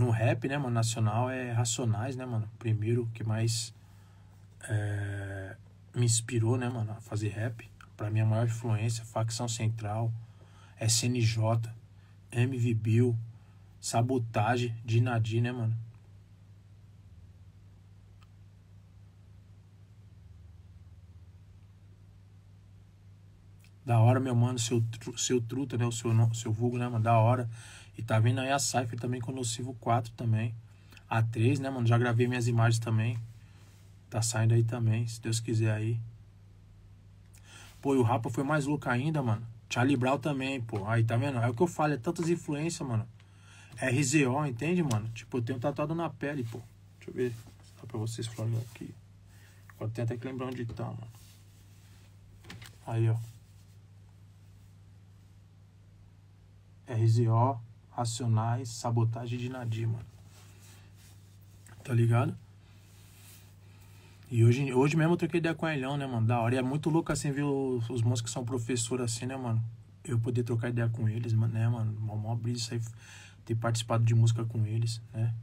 no rap, né, mano, nacional é Racionais, né, mano? Primeiro que mais é, me inspirou, né, mano, a fazer rap. Pra mim, a maior influência, Facção Central, SNJ, MV Bill, Sabotagem, Dinadi, né, mano? Da hora, meu mano, seu, seu truta, né? O seu, seu vulgo, né, mano? Da hora. E tá vindo aí a Cypher também com o Nocivo 4 também. A 3, né, mano? Já gravei minhas imagens também. Tá saindo aí também, se Deus quiser aí. Pô, e o Rapa foi mais louco ainda, mano. Charlie Brown também, pô. Aí, tá vendo? É o que eu falo, é tantas influências, mano. RZO, entende, mano? Tipo, eu tenho tatuado na pele, pô. Deixa eu ver. Dá pra vocês falarem aqui. Agora tem até que lembrar onde tá, mano. Aí, ó. RZO. Racionais, Sabotagem de Nadir, mano. Tá ligado? E hoje, hoje mesmo eu troquei ideia com o Elhão, né, mano? Da hora. E é muito louco, assim, ver os, os moços que são professores, assim, né, mano? Eu poder trocar ideia com eles, mano, né, mano? Mó, mó isso aí, ter participado de música com eles, né?